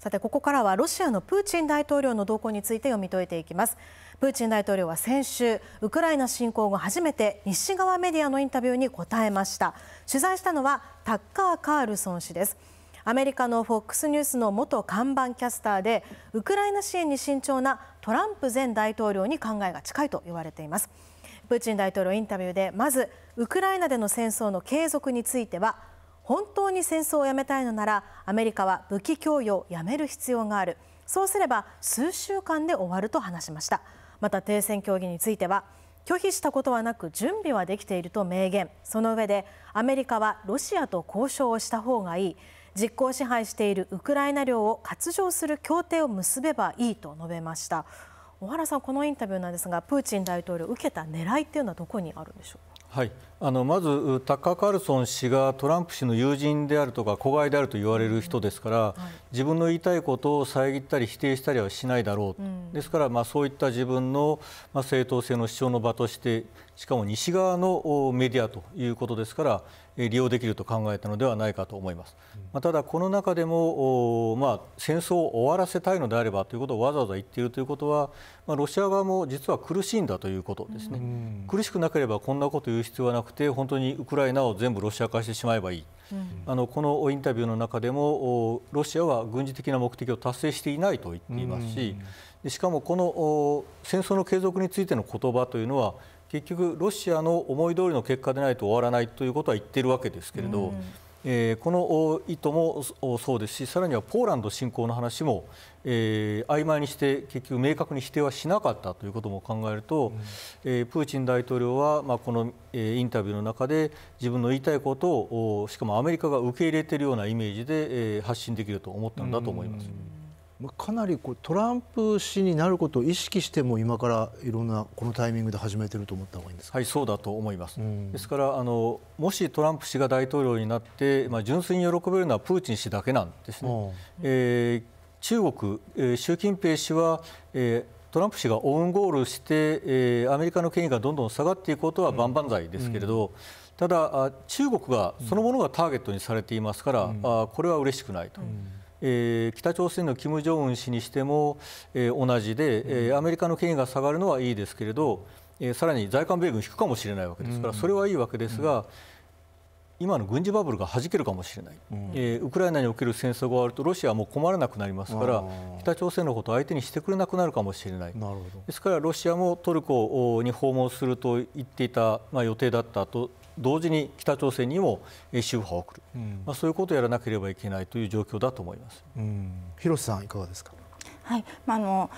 さてここからはロシアのプーチン大統領の動向について読み解いていきますプーチン大統領は先週ウクライナ侵攻後初めて西側メディアのインタビューに答えました取材したのはタッカー・カールソン氏ですアメリカの FOX ニュースの元看板キャスターでウクライナ支援に慎重なトランプ前大統領に考えが近いと言われていますプーチン大統領インタビューでまずウクライナでの戦争の継続については本当に戦争をやめたいのならアメリカは武器供与をやめる必要があるそうすれば数週間で終わると話しましたまた停戦協議については拒否したことはなく準備はできていると明言その上でアメリカはロシアと交渉をした方がいい実効支配しているウクライナ領を割譲する協定を結べばいいと述べました小原さんこのインタビューなんですがプーチン大統領受けた狙いっていうのはどこにあるんでしょうはいあのまずタッカー・カールソン氏がトランプ氏の友人であるとか子飼いであると言われる人ですから、はい、自分の言いたいことを遮ったり否定したりはしないだろう、うん、ですから、まあ、そういった自分の、まあ、正当性の主張の場としてしかも西側のメディアということですから、利用できると考えたのではないかと思います、まあ、ただ、この中でも、まあ、戦争を終わらせたいのであればということをわざわざ言っているということは、まあ、ロシア側も実は苦しいんだということですね、苦しくなければこんなこと言う必要はなくて本当にウクライナを全部ロシア化してしまえばいい、あのこのインタビューの中でもロシアは軍事的な目的を達成していないと言っていますし、しかもこの戦争の継続についての言葉というのは結局ロシアの思い通りの結果でないと終わらないということは言っているわけですけれど、うん、えー、この意図もそうですしさらにはポーランド侵攻の話も、えー、曖昧にして結局明確に否定はしなかったということも考えると、うん、えー、プーチン大統領は、まあ、この、えインタビューの中で自分の言いたいことをしかもアメリカが受け入れているようなイメージで、え発信できると思ったんだと思います。うんかなりこうトランプ氏になることを意識しても今からいろんなこのタイミングで始めてると思った方がいいんですはいそうだと思います、うん、ですからあのもしトランプ氏が大統領になって、まあ、純粋に喜べるのはプーチン氏だけなんですね、うん、えー、中国、えー、習近平氏は、えートランプ氏がオウンゴールして、えー、アメリカの権威がどんどん下がっていくことは万々歳ですけれど、うん、ただ、中国がそのものがターゲットにされていますから、うん、あこれは嬉しくないと。うえー、北朝鮮の金正恩氏にしても、えー、同じで、えー、アメリカの権威が下がるのはいいですけれど、えー、さらに在韓米軍引くかもしれないわけですから、それはいいわけですが、今の軍事バブルがはじけるかもしれない、うん、えー、ウクライナにおける戦争が終わるとロシアはもう困らなくなりますから北朝鮮のことを相手にしてくれなくなるかもしれないですからロシアもトルコに訪問すると言っていた、まあ、予定だったと同時に北朝鮮にも周波を送る、うん、まあ、そういうことをやらなければいけないという状況だと思います、うん、広瀬さん、いかがですか。はいまあ、あの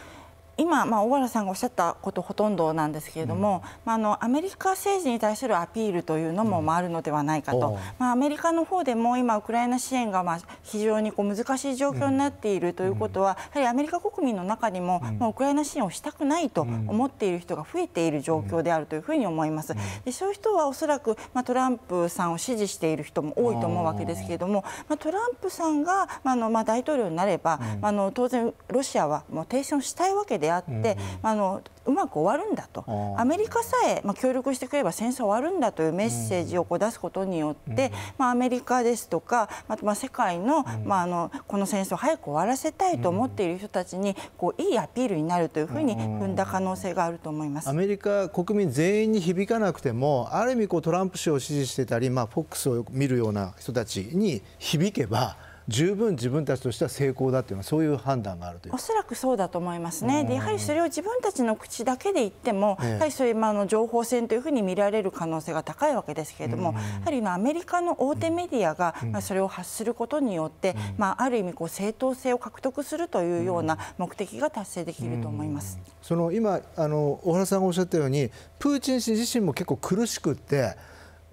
今、まあ、小原さんがおっしゃったことほとんどなんですけれども、うん、まあ、あのアメリカ政治に対するアピールというのも、まあ、あるのではないかと、まあ、アメリカの方でも今、ウクライナ支援が、まあ、非常にこう難しい状況になっているということは、やはりアメリカ国民の中にも、まあ、ウクライナ支援をしたくないと思っている人が増えている状況であるというふうに思います。でそういう人はおそらく、まあ、トランプさんを支持している人も多いと思うわけですけれども、まあ、トランプさんが、まあのまあ、大統領になれば、まあ、あの当然、ロシアはもう停戦したいわけでであって、あのうまく終わるんだとアメリカさえ、まあ、協力してくれば戦争終わるんだというメッセージをこう出すことによって、まあ、アメリカですとか、まあ、世界の,、まあ、あのこの戦争を早く終わらせたいと思っている人たちにこういいアピールになるというふうに踏んだ可能性があると思いますアメリカ国民全員に響かなくてもある意味こうトランプ氏を支持してたり、まあ、フォックスを見るような人たちに響けば。十分自分たちとしては成功だっていうのはそういう判断があるというおそらくそうだと思いますね、でやはりそれを自分たちの口だけで言っても、やはりそういう、まあ、の情報戦というふうに見られる可能性が高いわけですけれども、やはり今、アメリカの大手メディアが、まあ、それを発することによって、まあ、ある意味こう、正当性を獲得するというような目的が達成できると思います、その今あの、小原さんがおっしゃったように、プーチン氏自身も結構苦しくって、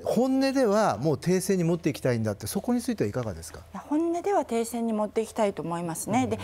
本音ではもう停戦に持っていきたいんだって、そこについてはいかがですか。本では停戦に持っていきたいと思いますね。で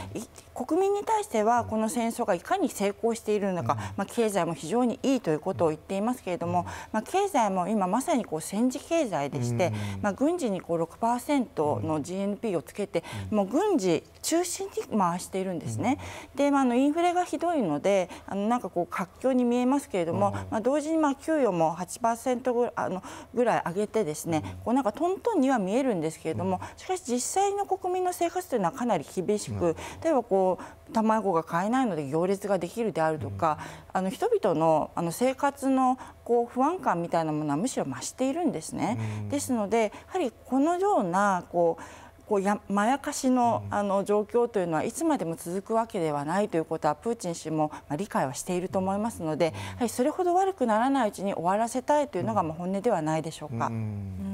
国民に対してはこの戦争がいかに成功しているのか、まあ、経済も非常にいいということを言っていますけれども、まあ、経済も今まさにこう戦時経済でして、まあ、軍事にこう6%の GNP をつけて、もう軍事中心に回しているんですね。で、まあ、のインフレがひどいのであのなんかこう活況に見えますけれども、まあ、同時にまあ給与も8%ぐあのぐらい上げてですねこうなんかトントンには見えるんですけれどもしかし実際の国民の生活というのはかなり厳しく例えばこう卵が買えないので行列ができるであるとか、あの人々のあの生活のこう不安感みたいなものはむしろ増しているんですね。ですのでやはりこのようなこうこうやまやかしのあの状況というのはいつまでも続くわけではないということはプーチン氏も理解はしていると思いますので、やはりそれほど悪くならないうちに終わらせたいというのがまあ本音ではないでしょうか。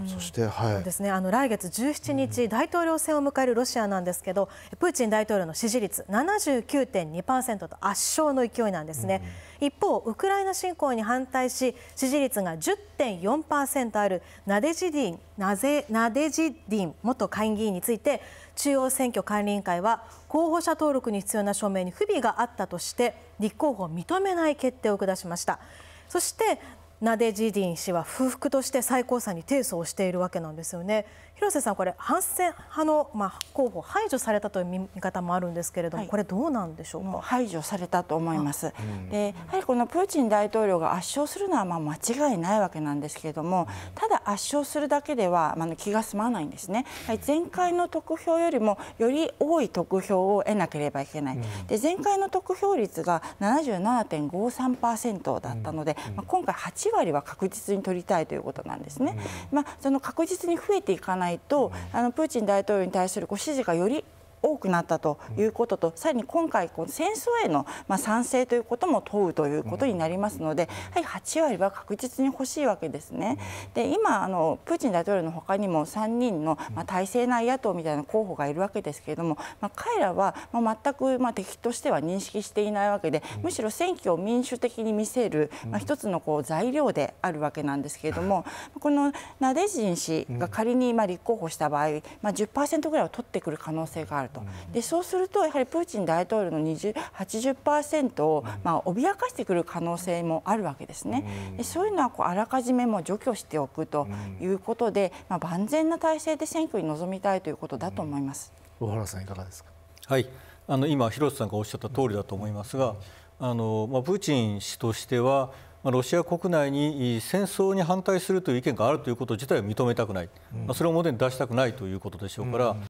そして、はい、そうですね。あの来月17日、大統領選を迎えるロシアなんですけど、プーチン大統領の支持率79.2%と圧勝の勢いなんですね。一方、ウクライナ侵攻に反対し支持率が10.4%あるナデジディンナデジディン元下院議員にについて中央選挙管理委員会は候補者登録に必要な署名に不備があったとして立候補を認めない決定を下しました。そしてナデジディン氏は不服として最高裁に提訴をしているわけなんですよね。広瀬さん、これ反戦派の、まあ、候補排除されたという見方もあるんですけれども、はい、これどうなんでしょうう排除されたと思います。で、やはりこのプーチン大統領が圧勝するのはまあ間違いないわけなんですけれども、ただ圧勝するだけではまあ気が済まないんですね。前回の得票よりもより多い得票を得なければいけない。で、前回の得票率が77.53%だったので、まあ今回8 1割は確実に取りたいということなんですね。まあ、その確実に増えていかないとあのプーチン大統領に対するご支持がより多くなったということと、さらに今回、この戦争への、まあ、賛成ということも問うということになりますので、やはり8割は確実に欲しいわけですね。で今あの、プーチン大統領のほかにも3人の、まあ、体制内野党みたいな候補がいるわけですけれども、まあ、彼らは、まあ、全く、まあ、敵としては認識していないわけで、むしろ選挙を民主的に見せる、まあ、一つのこう材料であるわけなんですけれども、このナデジン氏が仮に、立候補した場合、まあ10、10%ぐらいは取ってくる可能性がある。とでそうするとやはりプーチン大統領の80%を、まあ、脅かしてくる可能性もあるわけですね。でそういうのはこうあらかじめも除去しておくということで、まあ、万全な体制で選挙に臨みたいということだと思います。小原さんいかがですか。はい、あの今広瀬さんがおっしゃった通りだと思いますが、あのまあプーチン氏としては。ロシア国内に戦争に反対するという意見があるということ自体を認めたくない、まあ、それを表に出したくないということでしょうから、うん